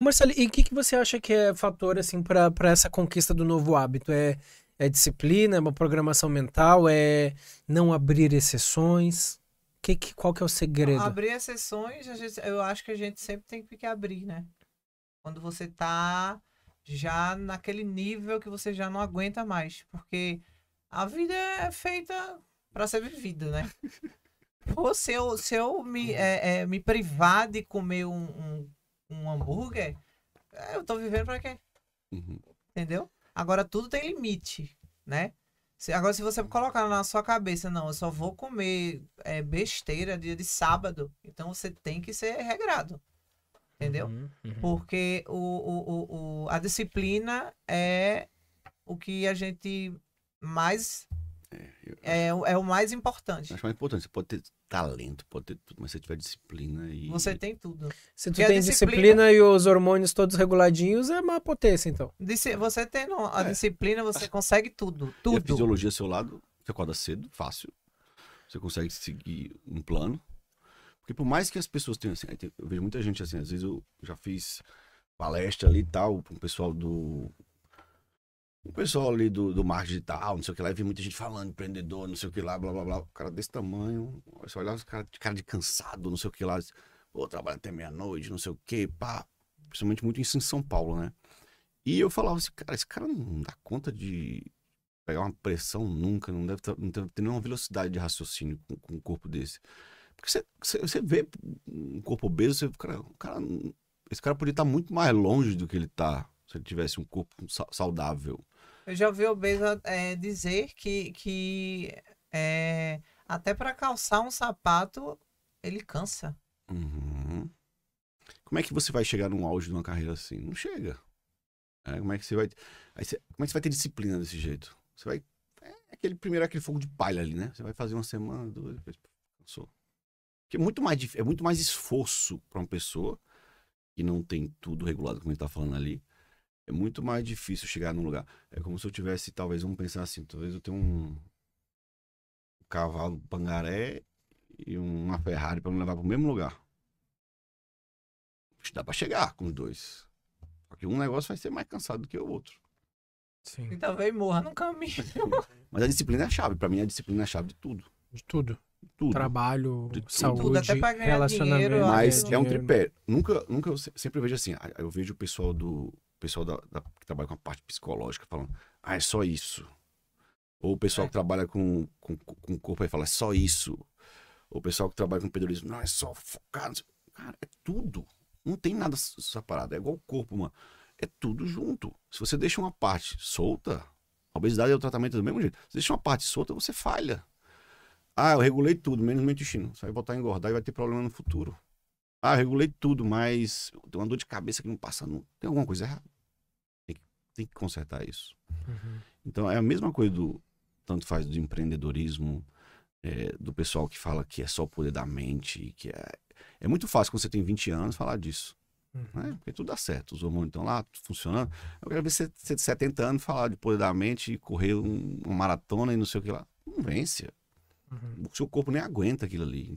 Marcelo, e o que, que você acha que é fator assim para essa conquista do novo hábito? É, é disciplina, é uma programação mental, é não abrir exceções? Que, que, qual que é o segredo? Abrir exceções, gente, eu acho que a gente sempre tem que abrir, né? Quando você tá já naquele nível que você já não aguenta mais, porque a vida é feita para ser vivida, né? se eu, se eu me, é, é, me privar de comer um, um um hambúrguer, é, eu tô vivendo pra quê? Uhum. Entendeu? Agora tudo tem limite, né? Se, agora, se você colocar na sua cabeça, não, eu só vou comer é, besteira dia de sábado, então você tem que ser regrado. Entendeu? Uhum, uhum. Porque o, o, o, o, a disciplina é o que a gente mais. É, eu... é, é o mais importante. acho mais importante. Você pode ter, talento, pode ter tudo, mas se tiver disciplina e. Você tem tudo. Se tu Porque tem disciplina... disciplina... e os hormônios todos reguladinhos, é má potência, então. Disci... É. Você tem a é. disciplina, você é. consegue tudo. Tudo. E a fisiologia ao seu lado, você acorda cedo, fácil. Você consegue seguir um plano. Porque por mais que as pessoas tenham assim, eu vejo muita gente assim, às vezes eu já fiz palestra ali e tal, com o pessoal do o pessoal ali do, do marketing digital, não sei o que lá, e vi muita gente falando, empreendedor, não sei o que lá, blá blá blá. O cara desse tamanho, você olhava os cara de cara de cansado, não sei o que lá, vou trabalha até meia-noite, não sei o que, pá. Principalmente muito isso em São Paulo, né? E eu falava assim, cara, esse cara não dá conta de pegar uma pressão nunca, não deve ter, não ter nenhuma velocidade de raciocínio com, com um corpo desse. Porque você, você, vê um corpo obeso, você, cara, cara, esse cara podia estar muito mais longe do que ele está se ele tivesse um corpo saudável. Eu já ouvi o Bezos é, dizer que, que é, até para calçar um sapato, ele cansa. Uhum. Como é que você vai chegar num auge de uma carreira assim? Não chega. É, como é que você vai. Você, como é que você vai ter disciplina desse jeito? Você vai. É, é aquele primeiro é aquele fogo de palha ali, né? Você vai fazer uma semana, duas, depois cansou. Porque é muito mais, é muito mais esforço para uma pessoa que não tem tudo regulado, como a gente tá falando ali, é muito mais difícil chegar num lugar. É como se eu tivesse, talvez, vamos pensar assim, talvez eu tenha um, um cavalo pangaré e uma Ferrari para me levar para o mesmo lugar. Dá para chegar com os dois. Só que um negócio vai ser mais cansado do que o outro. Sim. E talvez morra no caminho. Mas a disciplina é a chave. Para mim, a disciplina é a chave de tudo. De tudo. De tudo. Trabalho, de tudo. saúde, tudo, até pra ganhar relacionamento. Dinheiro, mas né? é um tripé. Nunca, nunca eu sempre vejo assim. Eu vejo o pessoal do, o pessoal da, da, que trabalha com a parte psicológica falando, ah, é só isso. Ou o pessoal é. que trabalha com, com, com o corpo aí fala, é só isso. Ou o pessoal que trabalha com pedorismo, não, é só focar. Cara, é tudo. Não tem nada separado. É igual o corpo, mano. É tudo junto. Se você deixa uma parte solta, a obesidade é o tratamento é do mesmo jeito. Se deixa uma parte solta, você falha. Ah, eu regulei tudo, menos meu intestino. Você vai botar a engordar e vai ter problema no futuro. Ah, regulei tudo, mas tem uma dor de cabeça que não passa Tem alguma coisa errada. Tem que, tem que consertar isso. Uhum. Então é a mesma coisa do tanto faz do empreendedorismo, é, do pessoal que fala que é só o poder da mente, que é. É muito fácil quando você tem 20 anos falar disso. Né? Uhum. Né? Porque tudo dá certo, os hormônios estão lá, tudo funcionando. Eu quero ver você de 70 anos falar de poder da mente e correr um, uma maratona e não sei o que lá. Não vence. Uhum. O seu corpo nem aguenta aquilo ali.